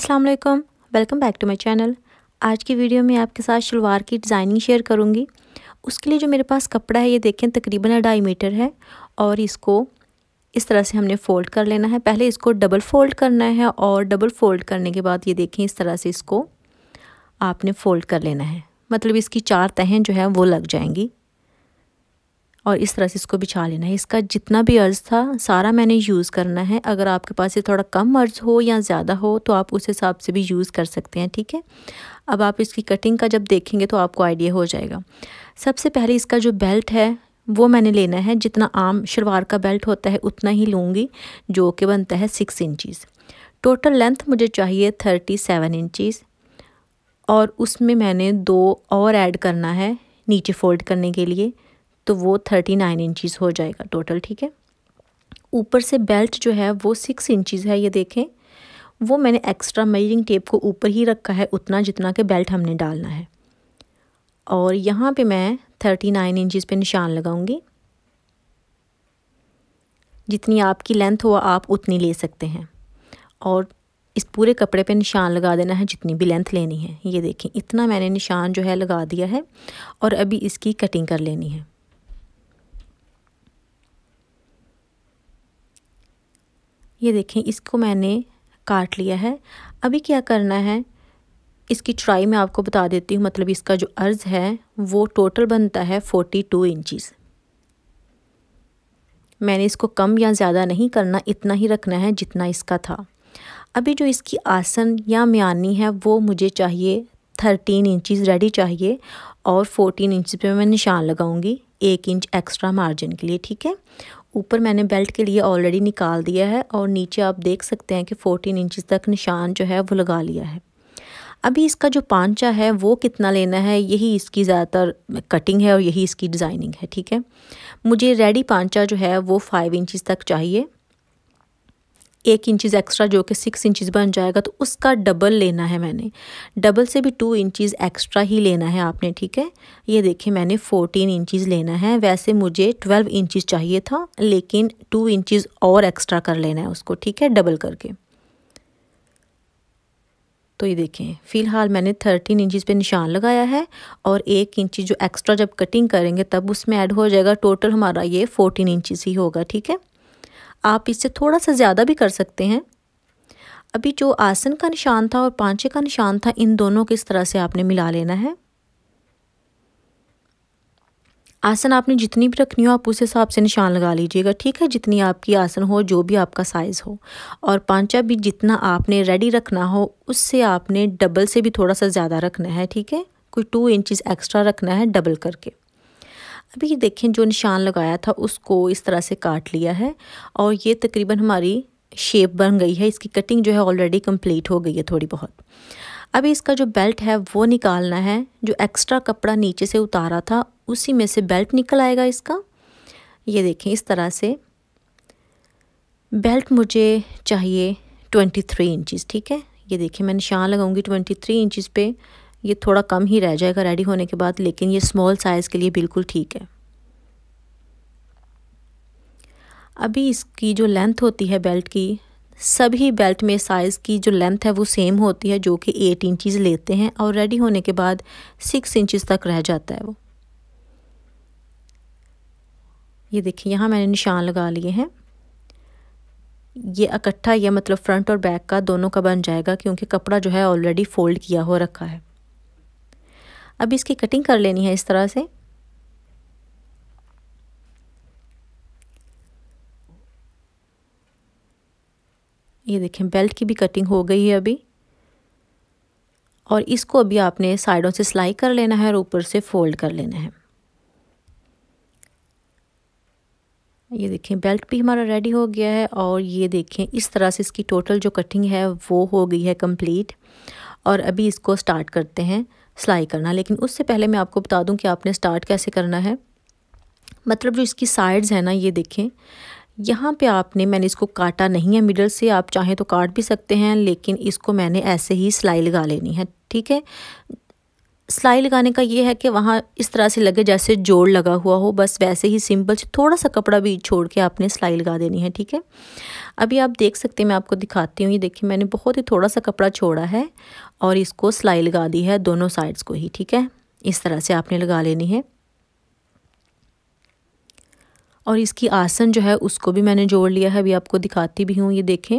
अस्सलाम वालेकुम welcome back to my channel आज की वीडियो में आपके साथ शलवार की डिज़ाइनिंग शेयर करूँगी उसके लिए जो मेरे पास कपड़ा है ये देखें तकरीबन अढ़ाई मीटर है और इसको इस तरह से हमने फ़ोल्ड कर लेना है पहले इसको डबल फ़ोल्ड करना है और डबल फ़ोल्ड करने के बाद ये देखें इस तरह से इसको आपने फ़ोल्ड कर लेना है मतलब इसकी चार तहें जो है वो लग जाएंगी और इस तरह से इसको बिछा लेना है इसका जितना भी अर्ज़ था सारा मैंने यूज़ करना है अगर आपके पास ये थोड़ा कम अर्ज़ हो या ज़्यादा हो तो आप उस हिसाब से भी यूज़ कर सकते हैं ठीक है अब आप इसकी कटिंग का जब देखेंगे तो आपको आइडिया हो जाएगा सबसे पहले इसका जो बेल्ट है वो मैंने लेना है जितना आम शलवार का बेल्ट होता है उतना ही लूँगी जो कि बनता है सिक्स इंचज़ टोटल लेंथ मुझे चाहिए थर्टी सेवन इंचज़ और उसमें मैंने दो और ऐड करना है नीचे फोल्ड करने के लिए तो वो थर्टी नाइन इंचज़ हो जाएगा टोटल ठीक है ऊपर से बेल्ट जो है वो सिक्स इंचज़ है ये देखें वो मैंने एक्स्ट्रा मेजरिंग टेप को ऊपर ही रखा है उतना जितना के बेल्ट हमने डालना है और यहाँ पे मैं थर्टी नाइन इंचज़ पर निशान लगाऊंगी जितनी आपकी लेंथ हो आप उतनी ले सकते हैं और इस पूरे कपड़े पे निशान लगा देना है जितनी भी लेंथ लेनी है ये देखें इतना मैंने निशान जो है लगा दिया है और अभी इसकी कटिंग कर लेनी है ये देखें इसको मैंने काट लिया है अभी क्या करना है इसकी चौड़ाई मैं आपको बता देती हूँ मतलब इसका जो अर्ज़ है वो टोटल बनता है फ़ोर्टी टू इंचिस मैंने इसको कम या ज़्यादा नहीं करना इतना ही रखना है जितना इसका था अभी जो इसकी आसन या म्यानी है वो मुझे चाहिए थर्टीन इंचिस रेडी चाहिए और फोर्टीन इंच पे मैं निशान लगाऊंगी एक इंच एक्स्ट्रा मार्जिन के लिए ठीक है ऊपर मैंने बेल्ट के लिए ऑलरेडी निकाल दिया है और नीचे आप देख सकते हैं कि 14 इंचज़ तक निशान जो है वो लगा लिया है अभी इसका जो पांचा है वो कितना लेना है यही इसकी ज़्यादातर कटिंग है और यही इसकी डिज़ाइनिंग है ठीक है मुझे रेडी पांचा जो है वो फाइव इंचज़ तक चाहिए एक इंचज़ एक्स्ट्रा जो कि सिक्स इंचीज़ बन जाएगा तो उसका डबल लेना है मैंने डबल से भी टू इंचीज़ एक्स्ट्रा ही लेना है आपने ठीक है ये देखिए मैंने फ़ोटीन इंचीज़ लेना है वैसे मुझे ट्वेल्व इंचीज़ चाहिए था लेकिन टू इंचीज़ और एक्स्ट्रा कर लेना है उसको ठीक है डबल करके तो ये देखें फ़िलहाल मैंने थर्टीन इंचज़ पे निशान लगाया है और एक इंची जो एक्स्ट्रा जब कटिंग करेंगे तब उसमें ऐड हो जाएगा टोटल हमारा ये फोर्टीन इंचज़ ही होगा ठीक है आप इससे थोड़ा सा ज़्यादा भी कर सकते हैं अभी जो आसन का निशान था और पांचे का निशान था इन दोनों को इस तरह से आपने मिला लेना है आसन आपने जितनी भी रखनी हो आप उस हिसाब से निशान लगा लीजिएगा ठीक है जितनी आपकी आसन हो जो भी आपका साइज़ हो और पांचा भी जितना आपने रेडी रखना हो उससे आपने डबल से भी थोड़ा सा ज़्यादा रखना है ठीक है कोई टू इंचज़ एक्स्ट्रा रखना है डबल करके अभी देखें जो निशान लगाया था उसको इस तरह से काट लिया है और ये तकरीबन हमारी शेप बन गई है इसकी कटिंग जो है ऑलरेडी कंप्लीट हो गई है थोड़ी बहुत अभी इसका जो बेल्ट है वो निकालना है जो एक्स्ट्रा कपड़ा नीचे से उतारा था उसी में से बेल्ट निकल आएगा इसका ये देखें इस तरह से बेल्ट मुझे चाहिए ट्वेंटी थ्री इंचज़ ठीक है ये देखें मैं निशान लगाऊंगी ट्वेंटी थ्री इंचज़ पे ये थोड़ा कम ही रह जाएगा रेडी होने के बाद लेकिन ये स्मॉल साइज़ के लिए बिल्कुल ठीक है अभी इसकी जो लेंथ होती है बेल्ट की सभी बेल्ट में साइज़ की जो लेंथ है वो सेम होती है जो कि एट इंचज़ लेते हैं और रेडी होने के बाद सिक्स इंचज़ तक रह जाता है वो ये देखिए यहाँ मैंने निशान लगा लिए हैं ये इकट्ठा या मतलब फ्रंट और बैक का दोनों का बन जाएगा क्योंकि कपड़ा जो है ऑलरेडी फ़ोल्ड किया हो रखा है अब इसकी कटिंग कर लेनी है इस तरह से ये देखें बेल्ट की भी कटिंग हो गई है अभी और इसको अभी आपने साइडों से सिलाई कर लेना है और ऊपर से फोल्ड कर लेना है ये देखें बेल्ट भी हमारा रेडी हो गया है और ये देखें इस तरह से इसकी टोटल जो कटिंग है वो हो गई है कंप्लीट और अभी इसको स्टार्ट करते हैं सिलाई करना लेकिन उससे पहले मैं आपको बता दूं कि आपने स्टार्ट कैसे करना है मतलब जो इसकी साइड्स हैं ना ये देखें यहाँ पे आपने मैंने इसको काटा नहीं है मिडल से आप चाहें तो काट भी सकते हैं लेकिन इसको मैंने ऐसे ही सिलाई लगा लेनी है ठीक है सिलाई लगाने का ये है कि वहाँ इस तरह से लगे जैसे जोड़ लगा हुआ हो बस वैसे ही सिंपल से थोड़ा सा कपड़ा भी छोड़ के आपने सिलाई लगा देनी है ठीक है अभी आप देख सकते हैं मैं आपको दिखाती हूँ ये देखिए मैंने बहुत ही थोड़ा सा कपड़ा छोड़ा है और इसको सिलाई लगा दी है दोनों साइड्स को ही ठीक है इस तरह से आपने लगा लेनी है और इसकी आसन जो है उसको भी मैंने जोड़ लिया है अभी आपको दिखाती भी हूँ ये देखें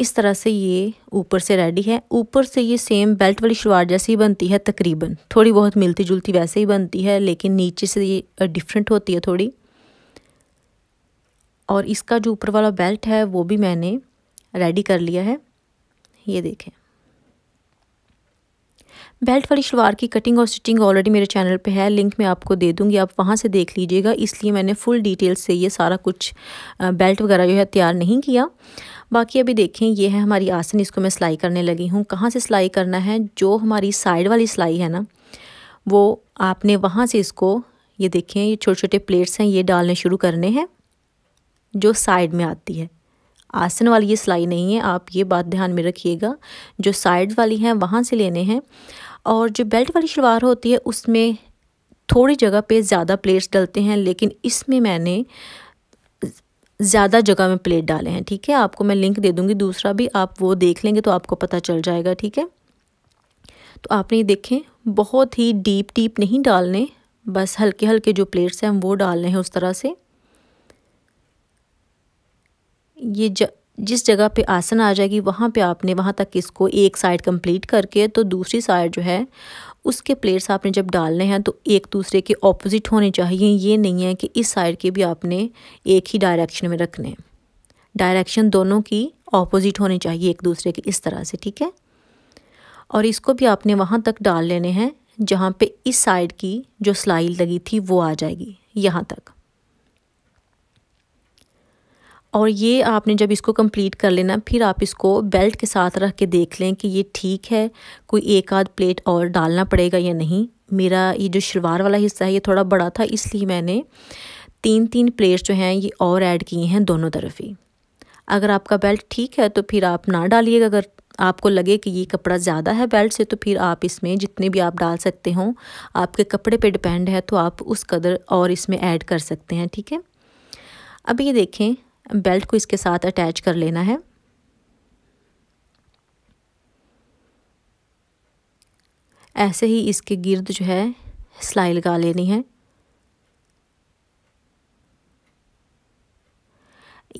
इस तरह से ये ऊपर से रेडी है ऊपर से ये सेम बेल्ट वाली शलवार जैसी ही बनती है तकरीबन थोड़ी बहुत मिलती जुलती वैसे ही बनती है लेकिन नीचे से ये डिफरेंट होती है थोड़ी और इसका जो ऊपर वाला बेल्ट है वो भी मैंने रेडी कर लिया है ये देखें बेल्ट वाली शलवार की कटिंग और स्टिचिंग ऑलरेडी मेरे चैनल पे है लिंक मैं आपको दे दूँगी आप वहाँ से देख लीजिएगा इसलिए मैंने फुल डिटेल से ये सारा कुछ बेल्ट वगैरह जो है तैयार नहीं किया बाकी अभी देखें ये है हमारी आसन इसको मैं सिलाई करने लगी हूँ कहाँ से सिलाई करना है जो हमारी साइड वाली सिलाई है ना वो आपने वहाँ से इसको ये देखें ये छोटे छोटे प्लेट्स हैं ये डालने शुरू करने हैं जो साइड में आती है आसन वाली ये सिलाई नहीं है आप ये बात ध्यान में रखिएगा जो साइड वाली हैं वहाँ से लेने हैं और जो बेल्ट वाली शलवार होती है उसमें थोड़ी जगह पे ज़्यादा प्लेट्स डलते हैं लेकिन इसमें मैंने ज़्यादा जगह में प्लेट डाले हैं ठीक है आपको मैं लिंक दे दूँगी दूसरा भी आप वो देख लेंगे तो आपको पता चल जाएगा ठीक है तो आपने ये देखें बहुत ही डीप डीप नहीं डालने बस हल्के हल्के जो प्लेट्स हैं वो डालने हैं उस तरह से ये ज जिस जगह पे आसन आ जाएगी वहाँ पे आपने वहाँ तक इसको एक साइड कंप्लीट करके तो दूसरी साइड जो है उसके प्लेट्स आपने जब डालने हैं तो एक दूसरे के ऑपोजिट होने चाहिए ये नहीं है कि इस साइड के भी आपने एक ही डायरेक्शन में रखने डायरेक्शन दोनों की ऑपोजिट होनी चाहिए एक दूसरे के इस तरह से ठीक है और इसको भी आपने वहाँ तक डाल लेने हैं जहाँ पे इस साइड की जो सिलाई लगी थी वो आ जाएगी यहाँ तक और ये आपने जब इसको कंप्लीट कर लेना फिर आप इसको बेल्ट के साथ रख के देख लें कि ये ठीक है कोई एक आध प्लेट और डालना पड़ेगा या नहीं मेरा ये जो शलवार वाला हिस्सा है ये थोड़ा बड़ा था इसलिए मैंने तीन तीन प्लेट्स जो हैं ये और ऐड किए हैं दोनों तरफ ही अगर आपका बेल्ट ठीक है तो फिर आप ना डालिएगा अगर आपको लगे कि ये कपड़ा ज़्यादा है बेल्ट से तो फिर आप इसमें जितने भी आप डाल सकते हो आपके कपड़े पे डिपेंड है तो आप उस कदर और इसमें ऐड कर सकते हैं ठीक है अब ये देखें बेल्ट को इसके साथ अटैच कर लेना है ऐसे ही इसके गिर्द जो है सिलाई लगा लेनी है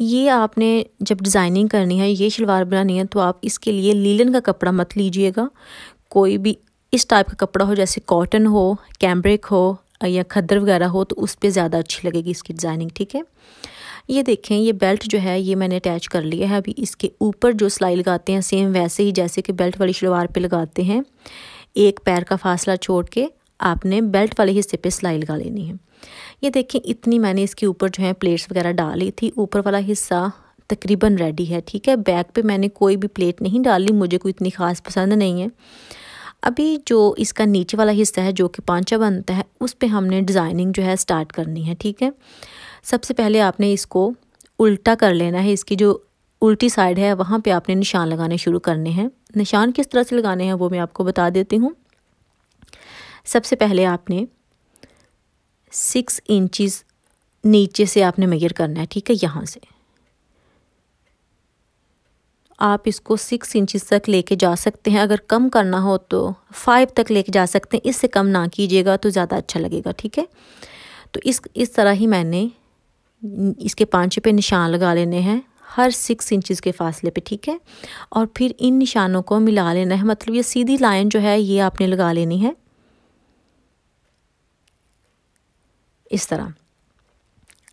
ये आपने जब डिज़ाइनिंग करनी है ये शलवार बनानी है तो आप इसके लिए लीलन का कपड़ा मत लीजिएगा कोई भी इस टाइप का कपड़ा हो जैसे कॉटन हो कैम्ब्रिक हो या खद्दर वगैरह हो तो उस पर ज़्यादा अच्छी लगेगी इसकी डिज़ाइनिंग ठीक है ये देखें ये बेल्ट जो है ये मैंने अटैच कर लिया है अभी इसके ऊपर जो सिलाई लगाते हैं सेम वैसे ही जैसे कि बेल्ट वाली शलवार पे लगाते हैं एक पैर का फासला छोड़ के आपने बेल्ट वाले हिस्से पे सिलाई लगा लेनी है ये देखें इतनी मैंने इसके ऊपर जो है प्लेट्स वगैरह डाली थी ऊपर वाला हिस्सा तकरीबन रेडी है ठीक है बैक पे मैंने कोई भी प्लेट नहीं डाली मुझे कोई इतनी ख़ास पसंद नहीं है अभी जो इसका नीचे वाला हिस्सा है जो कि पांचा बनता है उस पर हमने डिज़ाइनिंग जो है स्टार्ट करनी है ठीक है सबसे पहले आपने इसको उल्टा कर लेना है इसकी जो उल्टी साइड है वहाँ पे आपने निशान लगाने शुरू करने हैं निशान किस तरह से लगाने हैं वो मैं आपको बता देती हूँ सबसे पहले आपने सिक्स इंचज़ नीचे से आपने मेजर करना है ठीक है यहाँ से आप इसको सिक्स इंचज़ तक लेके जा सकते हैं अगर कम करना हो तो फाइव तक लेके जा सकते हैं इससे कम ना कीजिएगा तो ज़्यादा अच्छा लगेगा ठीक है तो इस इस तरह ही मैंने इसके पांचे पे निशान लगा लेने हैं हर सिक्स इंचज़ के फासले पे ठीक है और फिर इन निशानों को मिला लेना है मतलब ये सीधी लाइन जो है ये आपने लगा लेनी है इस तरह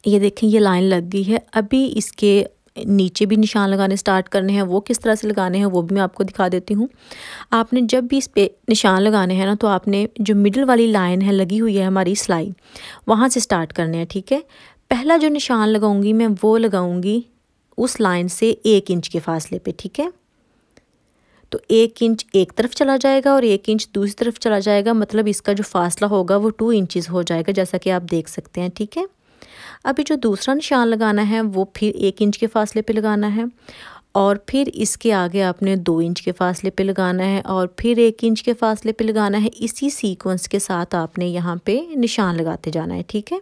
ये देखें ये लाइन लग गई है अभी इसके नीचे भी निशान लगाने स्टार्ट करने हैं वो किस तरह से लगाने हैं वो भी मैं आपको दिखा देती हूँ आपने जब भी इस पर निशान लगाने हैं ना तो आपने जो मिडल वाली लाइन है लगी हुई है हमारी सिलाई वहाँ से स्टार्ट करने हैं ठीक है पहला जो निशान लगाऊंगी मैं वो लगाऊंगी उस लाइन से एक इंच के फासले पे ठीक है तो एक इंच एक तरफ चला जाएगा और एक इंच दूसरी तरफ चला जाएगा मतलब इसका जो फासला होगा वो टू इंचज़ हो जाएगा जैसा कि आप देख सकते हैं ठीक है अभी जो दूसरा निशान लगाना है वो फिर एक इंच के फासले पे लगाना है और फिर इसके आगे आपने दो इंच के फासले पे लगाना है और फिर एक इंच के फासले पे लगाना है इसी सीक्वेंस के साथ आपने यहाँ पे निशान लगाते जाना है ठीक है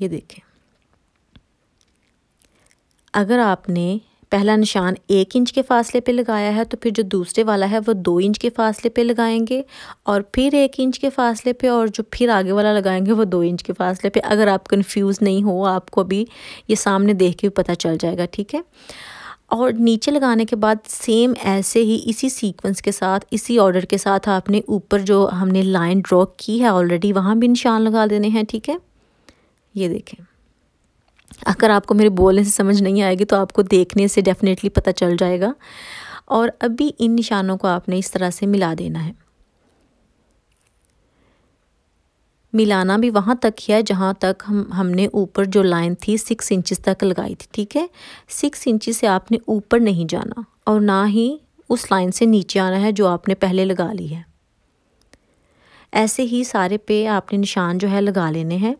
ये देखें अगर आपने पहला निशान एक इंच के फासले पे लगाया है तो फिर जो दूसरे वाला है वो दो इंच के फासले पे लगाएंगे और फिर एक इंच के फासले पे और जो फिर आगे वाला लगाएंगे वो दो इंच के फासले पे अगर आप कंफ्यूज नहीं हो आपको अभी ये सामने देख के पता चल जाएगा ठीक है और नीचे लगाने के बाद सेम ऐसे ही इसी सीक्वेंस के साथ इसी ऑर्डर के साथ आपने ऊपर जो हमने लाइन ड्रॉ की है ऑलरेडी वहाँ भी निशान लगा देने हैं ठीक है ये देखें अगर आपको मेरे बोलने से समझ नहीं आएगी तो आपको देखने से डेफिनेटली पता चल जाएगा और अभी इन निशानों को आपने इस तरह से मिला देना है मिलाना भी वहाँ तक ही है जहाँ तक हम हमने ऊपर जो लाइन थी सिक्स इंचज़ तक लगाई थी ठीक है सिक्स इंची से आपने ऊपर नहीं जाना और ना ही उस लाइन से नीचे आना है जो आपने पहले लगा ली है ऐसे ही सारे पे आपने निशान जो है लगा लेने हैं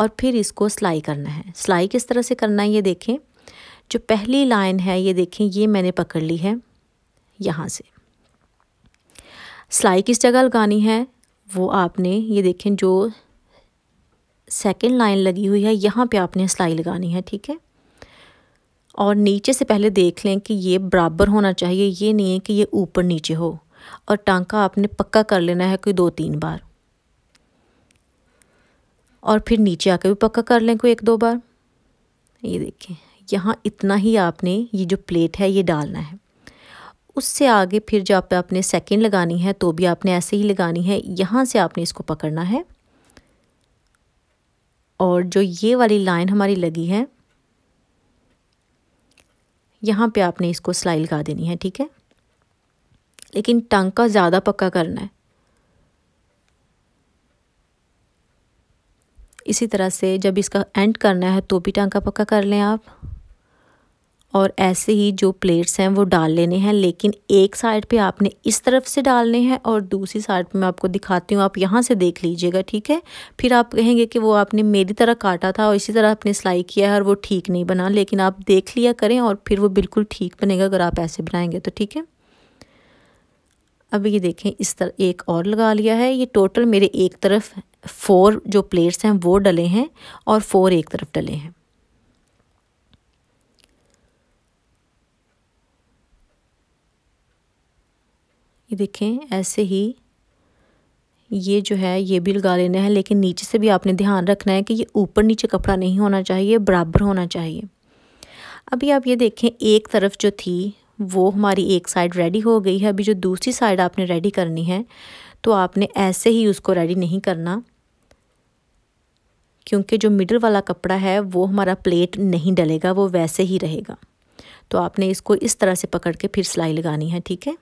और फिर इसको सिलाई करना है सिलाई किस तरह से करना है ये देखें जो पहली लाइन है ये देखें ये मैंने पकड़ ली है यहाँ से सिलाई किस जगह लगानी है वो आपने ये देखें जो सेकेंड लाइन लगी हुई है यहाँ पे आपने सिलाई लगानी है ठीक है और नीचे से पहले देख लें कि ये बराबर होना चाहिए ये नहीं है कि ये ऊपर नीचे हो और टांका आपने पक्का कर लेना है कोई दो तीन बार और फिर नीचे आके भी पक्का कर लें कोई एक दो बार ये देखें यहाँ इतना ही आपने ये जो प्लेट है ये डालना है उससे आगे फिर जो आपने सेकंड लगानी है तो भी आपने ऐसे ही लगानी है यहाँ से आपने इसको पकड़ना है और जो ये वाली लाइन हमारी लगी है यहाँ पे आपने इसको सिलाई लगा देनी है ठीक है लेकिन टंग का ज़्यादा पक्का करना है इसी तरह से जब इसका एंड करना है तो भी टंग का पक्का कर लें आप और ऐसे ही जो प्लेट्स हैं वो डाल लेने हैं लेकिन एक साइड पे आपने इस तरफ से डालने हैं और दूसरी साइड पे मैं आपको दिखाती हूँ आप यहाँ से देख लीजिएगा ठीक है फिर आप कहेंगे कि वो आपने मेरी तरह काटा था और इसी तरह आपने सिलाई किया है और वो ठीक नहीं बना लेकिन आप देख लिया करें और फिर वो बिल्कुल ठीक बनेगा अगर आप ऐसे बनाएंगे तो ठीक है अब ये देखें इस तरह एक और लगा लिया है ये टोटल मेरे एक तरफ फोर जो प्लेट्स हैं वो डले हैं और फोर एक तरफ डले हैं ये देखें ऐसे ही ये जो है ये भी लगा लेना है लेकिन नीचे से भी आपने ध्यान रखना है कि ये ऊपर नीचे कपड़ा नहीं होना चाहिए बराबर होना चाहिए अभी आप ये देखें एक तरफ जो थी वो हमारी एक साइड रेडी हो गई है अभी जो दूसरी साइड आपने रेडी करनी है तो आपने ऐसे ही उसको रेडी नहीं करना क्योंकि जो मिडल वाला कपड़ा है वो हमारा प्लेट नहीं डलेगा वो वैसे ही रहेगा तो आपने इसको इस तरह से पकड़ के फिर सिलाई लगानी है ठीक है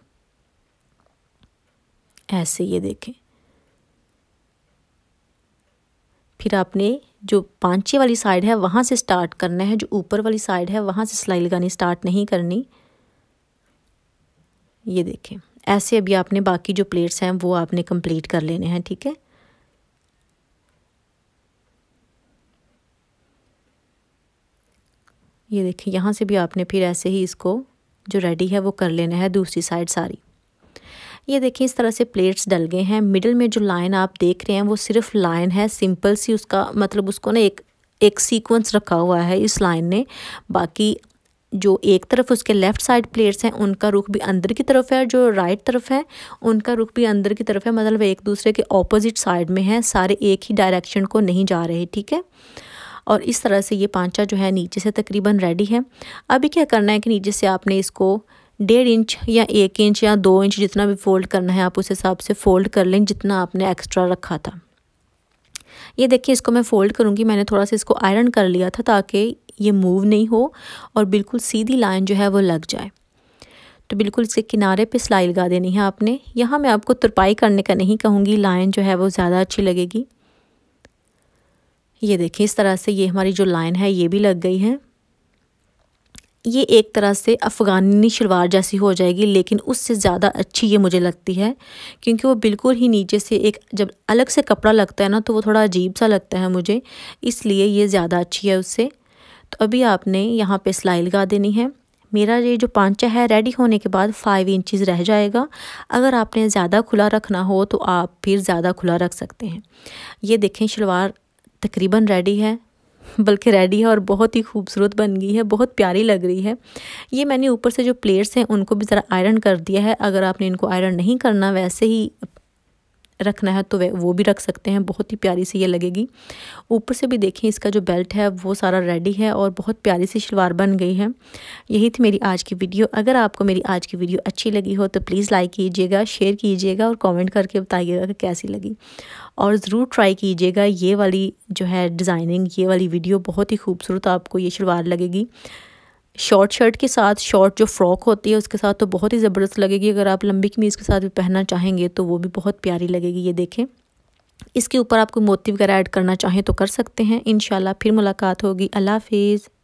ऐसे ये देखें फिर आपने जो पांचे वाली साइड है वहाँ से स्टार्ट करना है जो ऊपर वाली साइड है वहाँ से सिलाई लगानी स्टार्ट नहीं करनी ये देखें ऐसे अभी आपने बाकी जो प्लेट्स हैं वो आपने कंप्लीट कर लेने हैं ठीक है ये देखें यहाँ से भी आपने फिर ऐसे ही इसको जो रेडी है वो कर लेना है दूसरी साइड सारी ये देखिए इस तरह से प्लेट्स डल गए हैं मिडल में जो लाइन आप देख रहे हैं वो सिर्फ लाइन है सिंपल सी उसका मतलब उसको ना एक एक सीक्वेंस रखा हुआ है इस लाइन ने बाकी जो एक तरफ उसके लेफ़्ट साइड प्लेट्स हैं उनका रुख भी अंदर की तरफ है जो राइट तरफ है उनका रुख भी अंदर की तरफ है मतलब एक दूसरे के ऑपोजिट साइड में है सारे एक ही डायरेक्शन को नहीं जा रहे ठीक है और इस तरह से ये पांचा जो है नीचे से तकरीबन रेडी है अभी क्या करना है कि नीचे से आपने इसको डेढ़ इंच या एक इंच या दो इंच जितना भी फ़ोल्ड करना है आप उस हिसाब से फ़ोल्ड कर लें जितना आपने एक्स्ट्रा रखा था ये देखिए इसको मैं फ़ोल्ड करूँगी मैंने थोड़ा सा इसको आयरन कर लिया था ताकि ये मूव नहीं हो और बिल्कुल सीधी लाइन जो है वो लग जाए तो बिल्कुल इसके किनारे पे सिलाई लगा देनी है आपने यहाँ मैं आपको तुरपाई करने का नहीं कहूँगी लाइन जो है वो ज़्यादा अच्छी लगेगी ये देखें इस तरह से ये हमारी जो लाइन है ये भी लग गई है ये एक तरह से अफ़गानी शलवार जैसी हो जाएगी लेकिन उससे ज़्यादा अच्छी ये मुझे लगती है क्योंकि वो बिल्कुल ही नीचे से एक जब अलग से कपड़ा लगता है ना तो वो थोड़ा अजीब सा लगता है मुझे इसलिए ये ज़्यादा अच्छी है उससे तो अभी आपने यहाँ पे सिलाई लगा देनी है मेरा ये जो पांचा है रेडी होने के बाद फाइव इंचज़ रह जाएगा अगर आपने ज़्यादा खुला रखना हो तो आप फिर ज़्यादा खुला रख सकते हैं ये देखें शलवार तकरीबन रेडी है बल्कि रेडी है और बहुत ही खूबसूरत बन गई है बहुत प्यारी लग रही है ये मैंने ऊपर से जो प्लेट्स हैं उनको भी ज़रा आयरन कर दिया है अगर आपने इनको आयरन नहीं करना वैसे ही रखना है तो वे वो भी रख सकते हैं बहुत ही प्यारी सी ये लगेगी ऊपर से भी देखें इसका जो बेल्ट है वो सारा रेडी है और बहुत प्यारी सी शलवार बन गई है यही थी मेरी आज की वीडियो अगर आपको मेरी आज की वीडियो अच्छी लगी हो तो प्लीज़ लाइक कीजिएगा शेयर कीजिएगा और कॉमेंट करके बताइएगा कि कैसी लगी और ज़रूर ट्राई कीजिएगा ये वाली जो है डिज़ाइनिंग ये वाली वीडियो बहुत ही खूबसूरत आपको ये शलवार लगेगी शॉर्ट शर्ट के साथ शॉर्ट जो फ्रॉक होती है उसके साथ तो बहुत ही ज़बरदस्त लगेगी अगर आप लंबी कमीज़ के साथ भी पहनना चाहेंगे तो वो भी बहुत प्यारी लगेगी ये देखें इसके ऊपर आपको मोती वगैरह ऐड करना चाहें तो कर सकते हैं इन फिर मुलाकात होगी अल्लाह हाफिज़